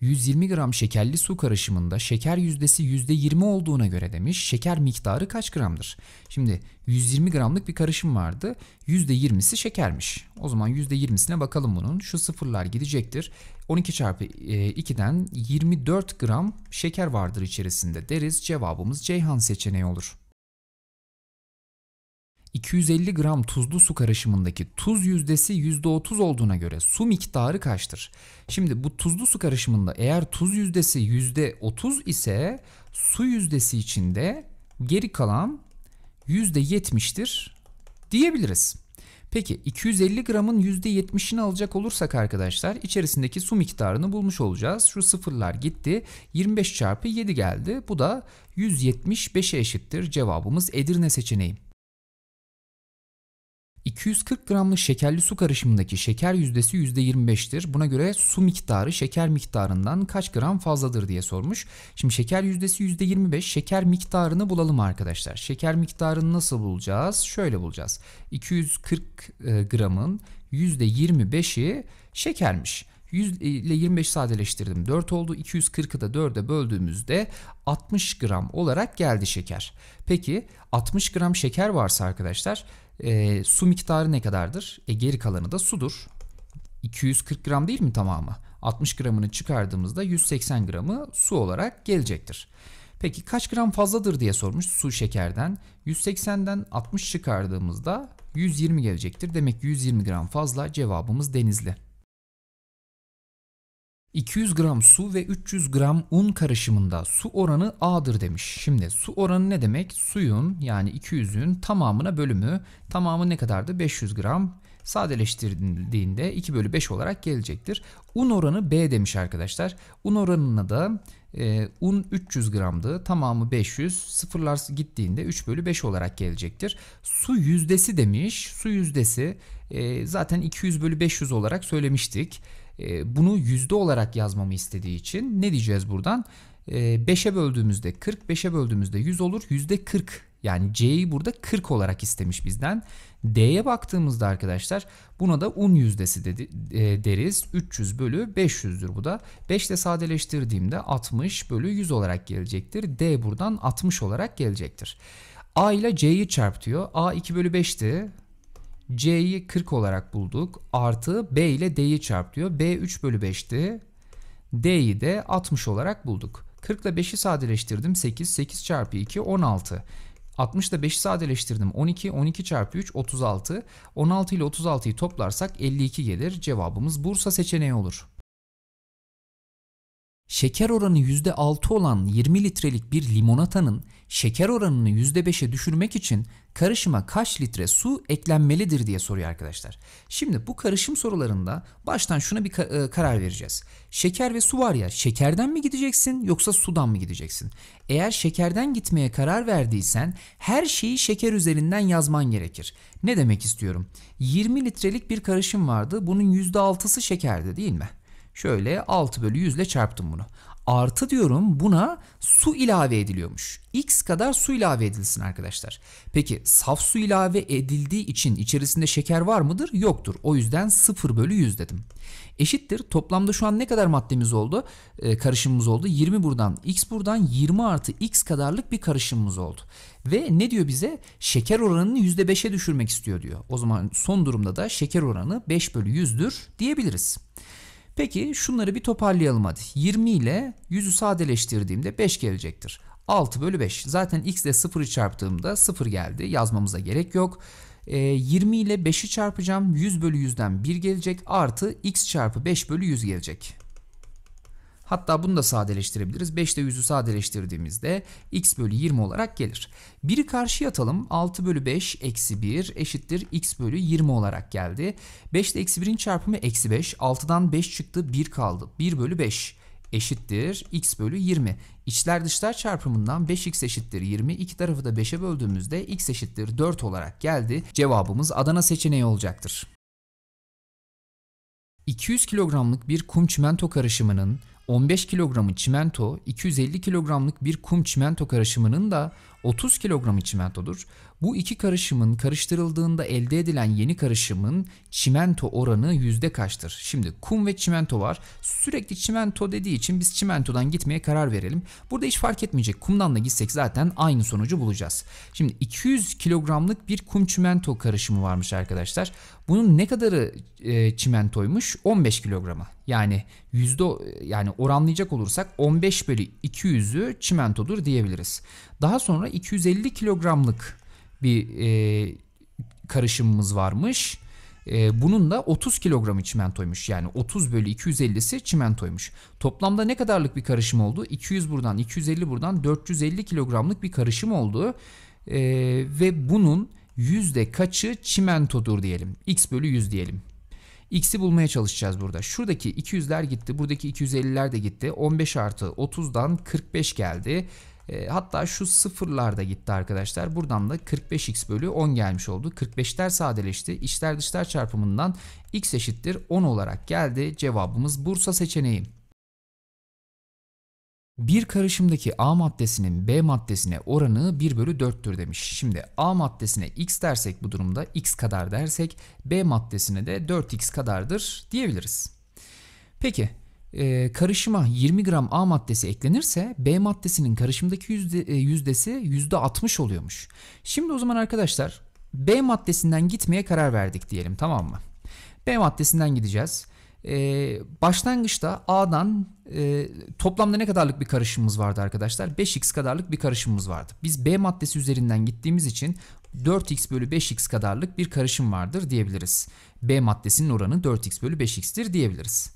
120 gram şekerli su karışımında şeker yüzdesi %20 olduğuna göre demiş şeker miktarı kaç gramdır? Şimdi 120 gramlık bir karışım vardı. %20'si şekermiş. O zaman %20'sine bakalım bunun. Şu sıfırlar gidecektir. 12 çarpı 2'den e, 24 gram şeker vardır içerisinde deriz. Cevabımız Ceyhan seçeneği olur. 250 gram tuzlu su karışımındaki tuz yüzdesi %30 olduğuna göre su miktarı kaçtır? Şimdi bu tuzlu su karışımında eğer tuz yüzdesi %30 ise su yüzdesi içinde geri kalan %70'tir diyebiliriz. Peki 250 gramın %70'ini alacak olursak arkadaşlar içerisindeki su miktarını bulmuş olacağız. Şu sıfırlar gitti. 25 çarpı 7 geldi. Bu da 175'e eşittir. Cevabımız Edirne seçeneği. 240 gramlık şekerli su karışımındaki şeker yüzdesi %25'tir. Buna göre su miktarı şeker miktarından kaç gram fazladır diye sormuş. Şimdi şeker yüzdesi %25 şeker miktarını bulalım arkadaşlar. Şeker miktarını nasıl bulacağız? Şöyle bulacağız. 240 e, gramın %25'i şekermiş. 100 e, ile 25 sadeleştirdim 4 oldu 240'ı da 4'e böldüğümüzde 60 gram olarak geldi şeker. Peki 60 gram şeker varsa arkadaşlar e, su miktarı ne kadardır? E, geri kalanı da sudur. 240 gram değil mi tamamı? 60 gramını çıkardığımızda 180 gramı su olarak gelecektir. Peki kaç gram fazladır diye sormuş su şekerden. 180'den 60 çıkardığımızda 120 gelecektir. Demek ki 120 gram fazla cevabımız denizli. 200 gram su ve 300 gram un karışımında su oranı A'dır demiş. Şimdi su oranı ne demek? Suyun yani 200'ün tamamına bölümü. Tamamı ne kadardı? 500 gram. Sadeleştirildiğinde 2 bölü 5 olarak gelecektir. Un oranı B demiş arkadaşlar. Un oranına da e, un 300 gramdı. Tamamı 500. Sıfırlar gittiğinde 3 bölü 5 olarak gelecektir. Su yüzdesi demiş. Su yüzdesi e, zaten 200 bölü 500 olarak söylemiştik. Ee, bunu yüzde olarak yazmamı istediği için ne diyeceğiz buradan? 5'e ee, böldüğümüzde 40, 5'e böldüğümüzde 100 olur. Yüzde 40 yani C'yi burada 40 olarak istemiş bizden. D'ye baktığımızda arkadaşlar buna da un yüzdesi dedi, e, deriz. 300 bölü 500'dür bu da. 5 ile sadeleştirdiğimde 60 bölü 100 olarak gelecektir. D buradan 60 olarak gelecektir. A ile C'yi çarp diyor. A 2 bölü 5'ti. C'yi 40 olarak bulduk. Artı B ile D'yi çarp diyor. B 3 bölü 5'ti. D'yi de 60 olarak bulduk. 40 ile 5'i sadeleştirdim. 8, 8 çarpı 2, 16. 60 ile 5'i sadeleştirdim. 12, 12 çarpı 3, 36. 16 ile 36'yı toplarsak 52 gelir. Cevabımız Bursa seçeneği olur. Şeker oranı %6 olan 20 litrelik bir limonatanın şeker oranını %5'e düşürmek için karışıma kaç litre su eklenmelidir diye soruyor arkadaşlar. Şimdi bu karışım sorularında baştan şuna bir e, karar vereceğiz. Şeker ve su var ya şekerden mi gideceksin yoksa sudan mı gideceksin? Eğer şekerden gitmeye karar verdiysen her şeyi şeker üzerinden yazman gerekir. Ne demek istiyorum? 20 litrelik bir karışım vardı bunun %6'sı şekerdi değil mi? Şöyle 6 bölü 100 ile çarptım bunu. Artı diyorum buna su ilave ediliyormuş. X kadar su ilave edilsin arkadaşlar. Peki saf su ilave edildiği için içerisinde şeker var mıdır? Yoktur. O yüzden 0 bölü 100 dedim. Eşittir. Toplamda şu an ne kadar maddemiz oldu? Ee, karışımımız oldu. 20 buradan X buradan 20 artı X kadarlık bir karışımımız oldu. Ve ne diyor bize? Şeker oranını %5'e düşürmek istiyor diyor. O zaman son durumda da şeker oranı 5 bölü 100'dür diyebiliriz. Peki şunları bir toparlayalım hadi. 20 ile 100'ü sadeleştirdiğimde 5 gelecektir. 6 bölü 5. Zaten x ile 0'ı çarptığımda 0 geldi. Yazmamıza gerek yok. E, ee, 20 ile 5'i çarpacağım. 100 bölü 100'den 1 gelecek. Artı x çarpı 5 bölü 100 gelecek. Hatta bunu da sadeleştirebiliriz. 5'te 100'ü sadeleştirdiğimizde x bölü 20 olarak gelir. 1'i karşıya atalım. 6 bölü 5 eksi 1 eşittir x bölü 20 olarak geldi. 5 ile eksi 1'in çarpımı eksi 5. 6'dan 5 çıktı 1 kaldı. 1 bölü 5 eşittir x bölü 20. İçler dışlar çarpımından 5x eşittir 20. İki tarafı da 5'e böldüğümüzde x eşittir 4 olarak geldi. Cevabımız Adana seçeneği olacaktır. 200 kilogramlık bir kum çimento karışımının 15 kilogramı çimento, 250 kilogramlık bir kum çimento karışımının da 30 kilogramı çimentodur. Bu iki karışımın karıştırıldığında elde edilen yeni karışımın çimento oranı yüzde kaçtır? Şimdi kum ve çimento var. Sürekli çimento dediği için biz çimentodan gitmeye karar verelim. Burada hiç fark etmeyecek. Kumdan da gitsek zaten aynı sonucu bulacağız. Şimdi 200 kilogramlık bir kum çimento karışımı varmış arkadaşlar. Bunun ne kadarı e, çimentoymuş? 15 kilogramı. Yani yüzde yani oranlayacak olursak 15 bölü 200'ü çimentodur diyebiliriz. Daha sonra 250 kilogramlık bir e, karışımımız varmış. E, bunun da 30 kilogramı çimentoymuş. Yani 30 bölü 250'si çimentoymuş. Toplamda ne kadarlık bir karışım oldu? 200 buradan, 250 buradan 450 kilogramlık bir karışım oldu. E, ve bunun yüzde kaçı çimentodur diyelim. X bölü 100 diyelim. X'i bulmaya çalışacağız burada. Şuradaki 200'ler gitti. Buradaki 250'ler de gitti. 15 artı 30'dan 45 geldi. E, hatta şu sıfırlar da gitti arkadaşlar. Buradan da 45x bölü 10 gelmiş oldu. 45'ler sadeleşti. İçler dışlar çarpımından x eşittir 10 olarak geldi. Cevabımız Bursa seçeneği. Bir karışımdaki A maddesinin B maddesine oranı 1 bölü 4'tür demiş. Şimdi A maddesine x dersek bu durumda x kadar dersek B maddesine de 4x kadardır diyebiliriz. Peki e, karışıma 20 gram A maddesi eklenirse B maddesinin karışımdaki yüzde, e, yüzdesi %60 oluyormuş. Şimdi o zaman arkadaşlar B maddesinden gitmeye karar verdik diyelim tamam mı? B maddesinden gideceğiz. Ee, başlangıçta A'dan e, toplamda ne kadarlık bir karışımımız vardı arkadaşlar? 5x kadarlık bir karışımımız vardı. Biz B maddesi üzerinden gittiğimiz için 4x bölü 5x kadarlık bir karışım vardır diyebiliriz. B maddesinin oranı 4x bölü 5x'tir diyebiliriz.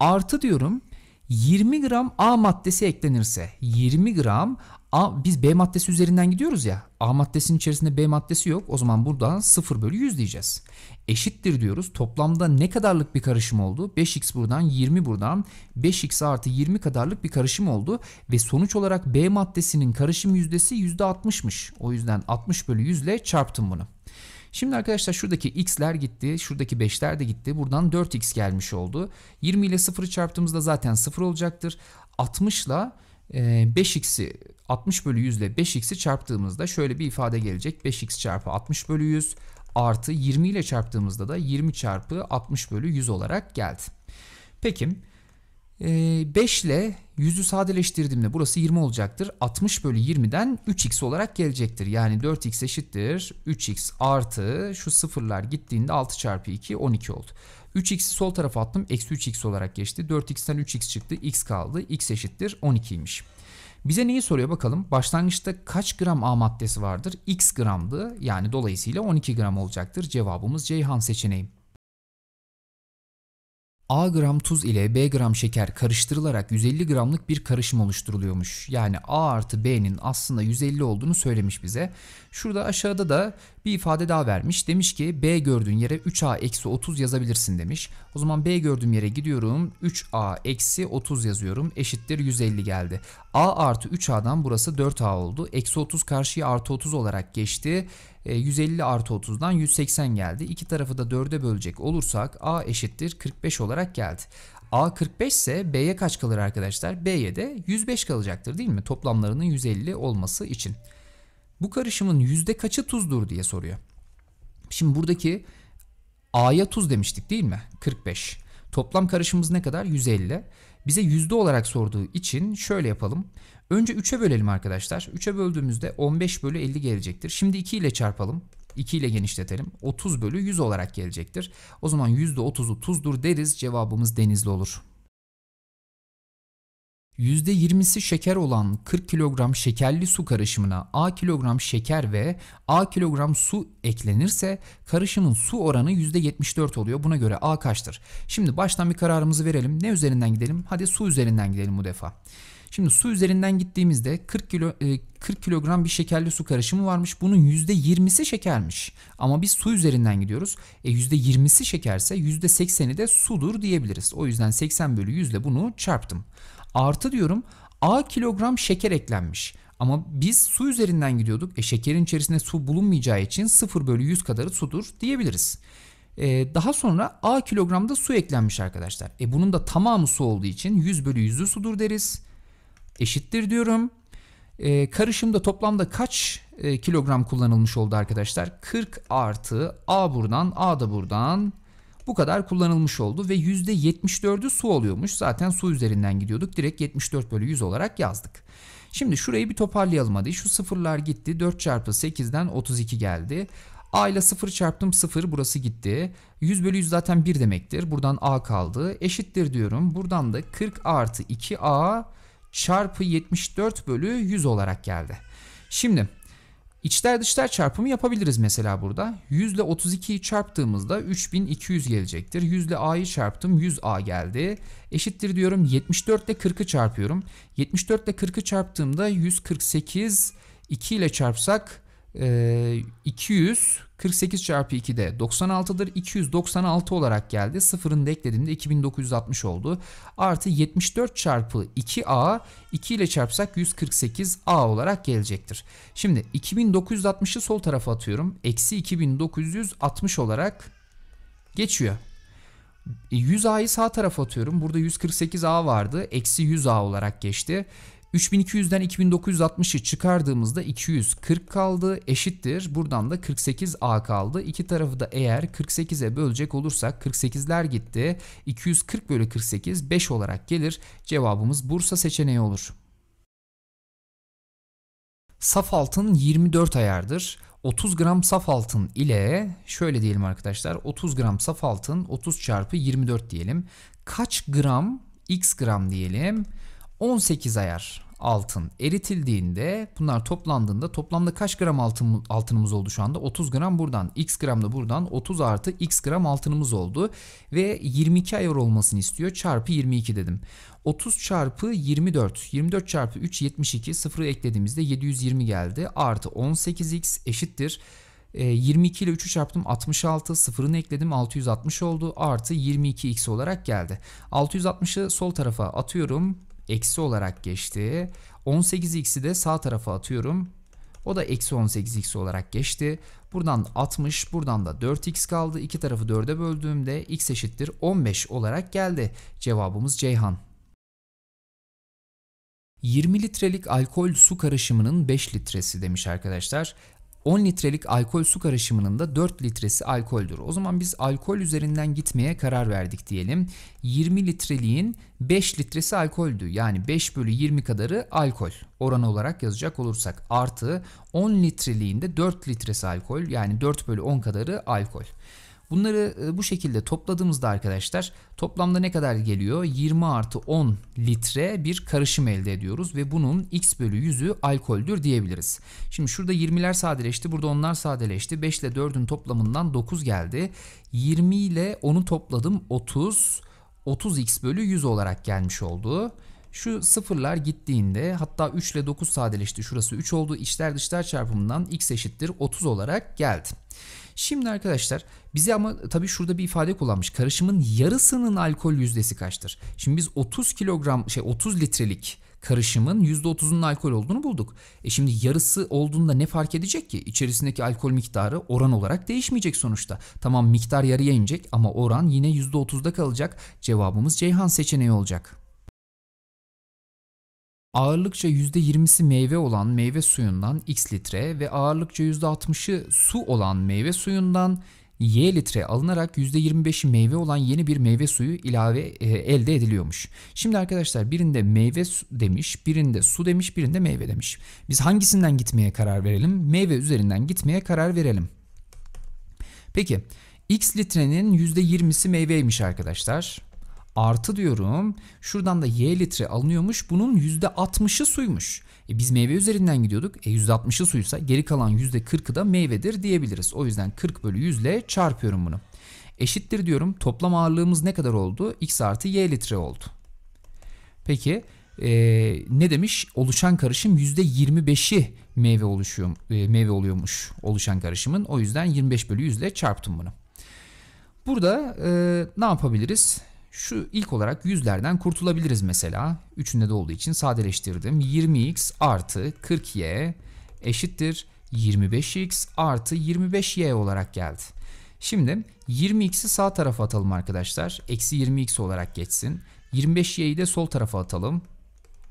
Artı diyorum 20 gram A maddesi eklenirse 20 gram A, biz B maddesi üzerinden gidiyoruz ya. A maddesinin içerisinde B maddesi yok. O zaman buradan 0 bölü 100 diyeceğiz. Eşittir diyoruz. Toplamda ne kadarlık bir karışım oldu? 5x buradan 20 buradan 5x artı 20 kadarlık bir karışım oldu. Ve sonuç olarak B maddesinin karışım yüzdesi %60'mış. O yüzden 60 bölü 100 ile çarptım bunu. Şimdi arkadaşlar şuradaki x'ler gitti. Şuradaki 5'ler de gitti. Buradan 4x gelmiş oldu. 20 ile 0'ı çarptığımızda zaten 0 olacaktır. 60 ile 5x'i 60 bölü 100 ile 5x'i çarptığımızda şöyle bir ifade gelecek. 5x çarpı 60 bölü 100 artı 20 ile çarptığımızda da 20 çarpı 60 bölü 100 olarak geldi. Peki 5 e, ile 100'ü sadeleştirdiğimde burası 20 olacaktır. 60 bölü 20'den 3x olarak gelecektir. Yani 4x eşittir 3x artı şu sıfırlar gittiğinde 6 çarpı 2 12 oldu. 3x'i sol tarafa attım. Eksi 3x olarak geçti. 4x'ten 3x çıktı. x kaldı. x eşittir 12'ymiş. Bize neyi soruyor bakalım. Başlangıçta kaç gram A maddesi vardır? X gramdı. Yani dolayısıyla 12 gram olacaktır. Cevabımız Ceyhan seçeneği. A gram tuz ile B gram şeker karıştırılarak 150 gramlık bir karışım oluşturuluyormuş. Yani A artı B'nin aslında 150 olduğunu söylemiş bize. Şurada aşağıda da bir ifade daha vermiş. Demiş ki B gördüğün yere 3A eksi 30 yazabilirsin demiş. O zaman B gördüğüm yere gidiyorum 3A eksi 30 yazıyorum eşittir 150 geldi. A artı 3A'dan burası 4A oldu. Eksi 30 karşıya artı 30 olarak geçti 150 e, artı 30'dan 180 geldi. İki tarafı da 4'e bölecek olursak A eşittir 45 olarak geldi. A 45 ise B'ye kaç kalır arkadaşlar? B'ye de 105 kalacaktır değil mi? Toplamlarının 150 olması için. Bu karışımın yüzde kaçı tuzdur diye soruyor. Şimdi buradaki A'ya tuz demiştik değil mi? 45. Toplam karışımımız ne kadar? 150. Bize yüzde olarak sorduğu için şöyle yapalım. Önce 3'e bölelim arkadaşlar. 3'e böldüğümüzde 15 bölü 50 gelecektir. Şimdi 2 ile çarpalım. 2 ile genişletelim. 30 bölü 100 olarak gelecektir. O zaman %30'u tuzdur deriz. Cevabımız denizli olur. %20'si şeker olan 40 kilogram şekerli su karışımına A kilogram şeker ve A kilogram su eklenirse karışımın su oranı %74 oluyor. Buna göre A kaçtır? Şimdi baştan bir kararımızı verelim. Ne üzerinden gidelim? Hadi su üzerinden gidelim bu defa. Şimdi su üzerinden gittiğimizde 40 kilo 40 e, kilogram bir şekerli su karışımı varmış. Bunun %20'si şekermiş. Ama biz su üzerinden gidiyoruz. E %20'si şekerse %80'i de sudur diyebiliriz. O yüzden 80 bölü 100 ile bunu çarptım. Artı diyorum A kilogram şeker eklenmiş. Ama biz su üzerinden gidiyorduk. E şekerin içerisinde su bulunmayacağı için 0 bölü 100 kadarı sudur diyebiliriz. E, daha sonra A kilogramda su eklenmiş arkadaşlar. E bunun da tamamı su olduğu için 100 bölü 100'ü sudur deriz eşittir diyorum. E, karışımda toplamda kaç e, kilogram kullanılmış oldu arkadaşlar? 40 artı A buradan A da buradan bu kadar kullanılmış oldu ve %74'ü su oluyormuş. Zaten su üzerinden gidiyorduk. Direkt 74 bölü 100 olarak yazdık. Şimdi şurayı bir toparlayalım hadi. Şu sıfırlar gitti. 4 çarpı 8'den 32 geldi. A ile 0 çarptım 0 burası gitti. 100 bölü 100 zaten 1 demektir. Buradan A kaldı. Eşittir diyorum. Buradan da 40 artı 2A çarpı 74 bölü 100 olarak geldi. Şimdi içler dışlar çarpımı yapabiliriz mesela burada. 100 ile 32'yi çarptığımızda 3200 gelecektir. 100 ile A'yı çarptım 100A geldi. Eşittir diyorum 74 ile 40'ı çarpıyorum. 74 ile 40'ı çarptığımda 148 2 ile çarpsak 248 ee, çarpı 2 de 96'dır. 296 olarak geldi. Sıfırını da eklediğimde 2960 oldu. Artı 74 çarpı 2A 2 ile çarpsak 148A olarak gelecektir. Şimdi 2960'ı sol tarafa atıyorum. Eksi 2960 olarak geçiyor. 100A'yı sağ tarafa atıyorum. Burada 148A vardı. Eksi 100A olarak geçti. 3200'den 2960'ı çıkardığımızda 240 kaldı eşittir. Buradan da 48A kaldı. İki tarafı da eğer 48'e bölecek olursak 48'ler gitti. 240 bölü 48 5 olarak gelir. Cevabımız Bursa seçeneği olur. Saf altın 24 ayardır. 30 gram saf altın ile şöyle diyelim arkadaşlar 30 gram saf altın 30 çarpı 24 diyelim. Kaç gram x gram diyelim 18 ayar altın eritildiğinde bunlar toplandığında toplamda kaç gram altın, altınımız oldu şu anda? 30 gram buradan x gram da buradan 30 artı x gram altınımız oldu ve 22 ayar olmasını istiyor çarpı 22 dedim. 30 çarpı 24 24 çarpı 3 72 sıfırı eklediğimizde 720 geldi artı 18x eşittir 22 ee, ile 3'ü çarptım 66 sıfırını ekledim 660 oldu artı 22x olarak geldi. 660'ı sol tarafa atıyorum eksi olarak geçti. 18x'i de sağ tarafa atıyorum. O da eksi 18x olarak geçti. Buradan 60, buradan da 4x kaldı. İki tarafı 4'e böldüğümde x eşittir 15 olarak geldi. Cevabımız Ceyhan. 20 litrelik alkol su karışımının 5 litresi demiş arkadaşlar. 10 litrelik alkol su karışımının da 4 litresi alkoldür. O zaman biz alkol üzerinden gitmeye karar verdik diyelim. 20 litreliğin 5 litresi alkoldü. Yani 5 bölü 20 kadarı alkol oranı olarak yazacak olursak. Artı 10 litreliğinde 4 litresi alkol yani 4 bölü 10 kadarı alkol. Bunları e, bu şekilde topladığımızda arkadaşlar toplamda ne kadar geliyor? 20 artı 10 litre bir karışım elde ediyoruz ve bunun x bölü 100'ü alkoldür diyebiliriz. Şimdi şurada 20'ler sadeleşti burada onlar sadeleşti 5 ile 4'ün toplamından 9 geldi. 20 ile 10'u topladım 30 30x bölü 100 olarak gelmiş oldu. Şu sıfırlar gittiğinde hatta 3 ile 9 sadeleşti şurası 3 oldu. İçler dışlar çarpımından x eşittir 30 olarak geldi. Şimdi arkadaşlar bize ama tabii şurada bir ifade kullanmış. Karışımın yarısının alkol yüzdesi kaçtır? Şimdi biz 30 kilogram şey 30 litrelik karışımın %30'unun alkol olduğunu bulduk. E şimdi yarısı olduğunda ne fark edecek ki? İçerisindeki alkol miktarı oran olarak değişmeyecek sonuçta. Tamam miktar yarıya inecek ama oran yine %30'da kalacak. Cevabımız Ceyhan seçeneği olacak. Ağırlıkça %20'si meyve olan meyve suyundan X litre ve ağırlıkça %60'ı su olan meyve suyundan Y litre alınarak %25'i meyve olan yeni bir meyve suyu ilave e, elde ediliyormuş. Şimdi arkadaşlar birinde meyve demiş, birinde su demiş, birinde meyve demiş. Biz hangisinden gitmeye karar verelim? Meyve üzerinden gitmeye karar verelim. Peki X litrenin %20'si meyveymiş arkadaşlar. Artı diyorum şuradan da Y litre alınıyormuş. Bunun %60'ı suymuş. E biz meyve üzerinden gidiyorduk. E %60'ı suysa geri kalan %40'ı da meyvedir diyebiliriz. O yüzden 40 bölü 100 ile çarpıyorum bunu. Eşittir diyorum. Toplam ağırlığımız ne kadar oldu? X artı Y litre oldu. Peki e, ne demiş? Oluşan karışım %25'i meyve oluşuyor, e, meyve oluyormuş oluşan karışımın. O yüzden 25 bölü 100 ile çarptım bunu. Burada e, ne yapabiliriz? Şu ilk olarak yüzlerden kurtulabiliriz mesela. Üçünde de olduğu için sadeleştirdim. 20x artı 40y eşittir 25x artı 25y olarak geldi. Şimdi 20x'i sağ tarafa atalım arkadaşlar. Eksi 20x olarak geçsin. 25y'yi de sol tarafa atalım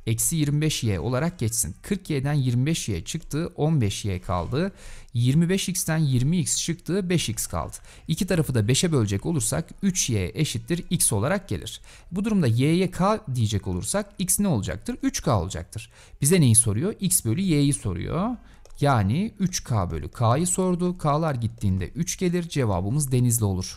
eksi 25y olarak geçsin. 40y'den 25y çıktı 15y kaldı. 25x'ten 20x çıktı 5x kaldı. İki tarafı da 5'e bölecek olursak 3y eşittir x olarak gelir. Bu durumda y'ye k diyecek olursak x ne olacaktır? 3k olacaktır. Bize neyi soruyor? x bölü y'yi soruyor. Yani 3k bölü k'yı sordu. K'lar gittiğinde 3 gelir cevabımız denizli olur.